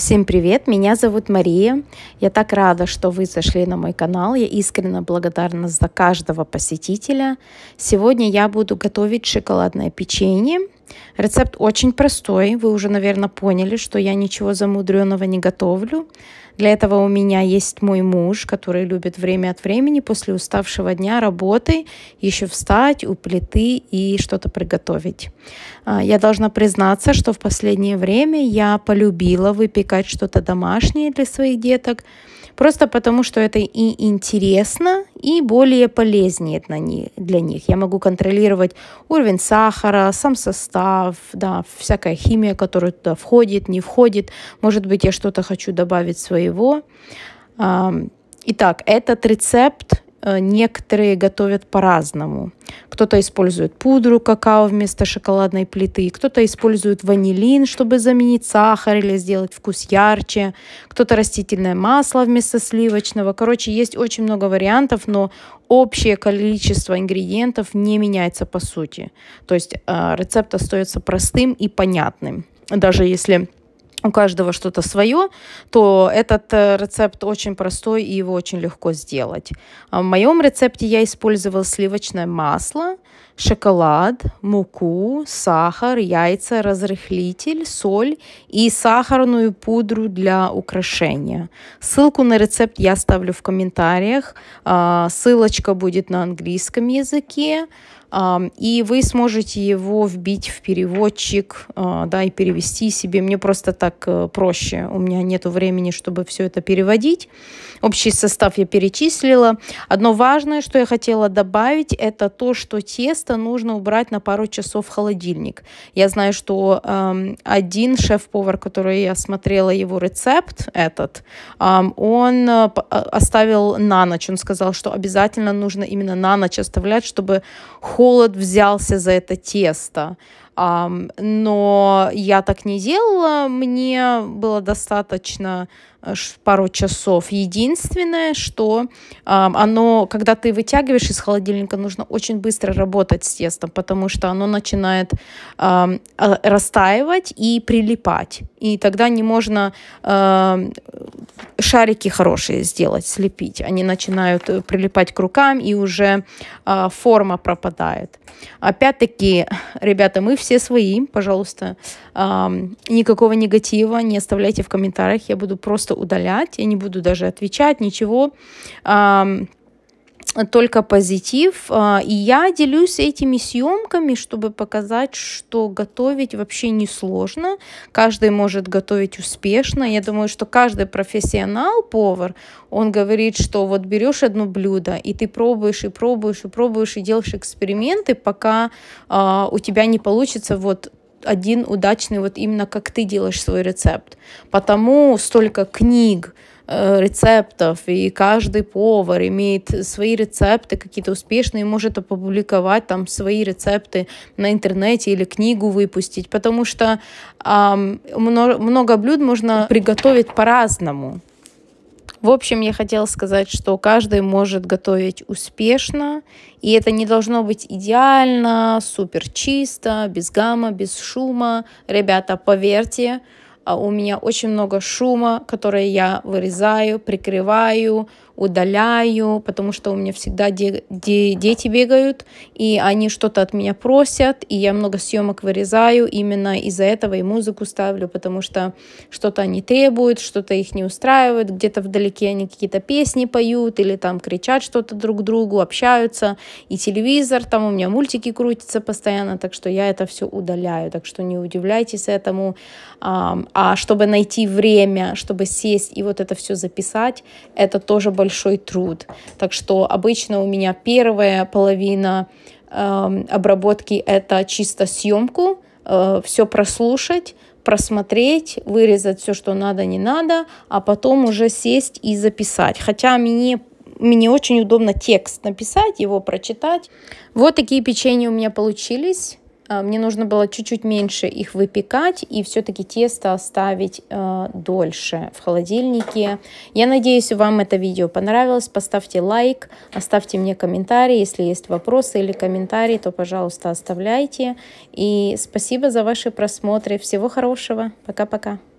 Всем привет, меня зовут Мария. Я так рада, что вы зашли на мой канал. Я искренне благодарна за каждого посетителя. Сегодня я буду готовить шоколадное печенье. Рецепт очень простой, вы уже, наверное, поняли, что я ничего замудренного не готовлю. Для этого у меня есть мой муж, который любит время от времени после уставшего дня работы еще встать у плиты и что-то приготовить. А, я должна признаться, что в последнее время я полюбила выпекать что-то домашнее для своих деток, просто потому что это и интересно, и более полезнее для них. Я могу контролировать уровень сахара, сам состав, да, всякая химия, которая туда входит, не входит. Может быть, я что-то хочу добавить своего. Итак, этот рецепт Э, некоторые готовят по-разному. Кто-то использует пудру какао вместо шоколадной плиты, кто-то использует ванилин, чтобы заменить сахар или сделать вкус ярче, кто-то растительное масло вместо сливочного. Короче, есть очень много вариантов, но общее количество ингредиентов не меняется по сути. То есть э, рецепт остается простым и понятным. Даже если у каждого что-то свое, то этот э, рецепт очень простой и его очень легко сделать. А в моем рецепте я использовала сливочное масло, шоколад, муку, сахар, яйца, разрыхлитель, соль и сахарную пудру для украшения. Ссылку на рецепт я оставлю в комментариях. А, ссылочка будет на английском языке и вы сможете его вбить в переводчик, а, да, и перевести себе. Мне просто так э, проще, у меня нет времени, чтобы все это переводить. Общий состав я перечислила. Одно важное, что я хотела добавить, это то, что тесто нужно убрать на пару часов в холодильник. Я знаю, что один шеф-повар, который я смотрела его рецепт этот, он э, э, оставил на ночь. Он сказал, что обязательно нужно именно на ночь оставлять, чтобы холод взялся за это тесто. Но я так не делала, мне было достаточно э, пару часов. Единственное, что оно, когда ты вытягиваешь из холодильника, нужно очень быстро работать с тестом, потому что оно начинает э, растаивать и прилипать. И тогда не можно шарики хорошие сделать, слепить. Они начинают э, прилипать к рукам, и уже э, форма пропадает. Опять-таки, ребята, мы все свои, пожалуйста, э, никакого негатива не оставляйте в комментариях, я буду просто удалять, я не буду даже отвечать, ничего. Э, только позитив. А, и я делюсь этими съемками, чтобы показать, что готовить вообще несложно. Каждый может готовить успешно. Я думаю, что каждый профессионал, повар, он говорит, что вот берешь одно блюдо, и ты пробуешь, и пробуешь, и пробуешь, и делаешь эксперименты, пока э, у тебя не получится вот один удачный, вот именно как ты делаешь свой рецепт. Потому столько книг, Э, рецептов, и каждый повар имеет свои рецепты какие-то успешные, может опубликовать там свои рецепты на интернете или книгу выпустить, потому что эм, много блюд можно приготовить по-разному. В общем, я хотела сказать, что каждый может готовить успешно, и это не должно быть идеально, супер чисто, без гамма, без шума. Ребята, поверьте, а у меня очень много шума, который я вырезаю, прикрываю, удаляю, потому что у меня всегда де- де- дети бегают, и они что-то от меня просят, и я много съемок вырезаю, именно из-за этого и музыку ставлю, потому что что-то они требуют, что-то их не устраивает, где-то вдалеке они какие-то песни поют или там кричат что-то друг другу, общаются, и телевизор, там у меня мультики крутятся постоянно, так что я это все удаляю, так что не удивляйтесь этому. А чтобы найти время, чтобы сесть и вот это все записать, это тоже большой труд. Так что обычно у меня первая половина э, обработки это чисто съемку, э, все прослушать, просмотреть, вырезать все, что надо, не надо, а потом уже сесть и записать. Хотя мне мне очень удобно текст написать, его прочитать. Вот такие печенья у меня получились. А, мне нужно было чуть-чуть меньше их выпекать и все-таки тесто оставить э, дольше в холодильнике. Я надеюсь, вам это видео понравилось. Поставьте лайк, оставьте мне комментарий. Если есть вопросы или комментарии, то, пожалуйста, оставляйте. И спасибо за ваши просмотры. Всего хорошего. Пока-пока.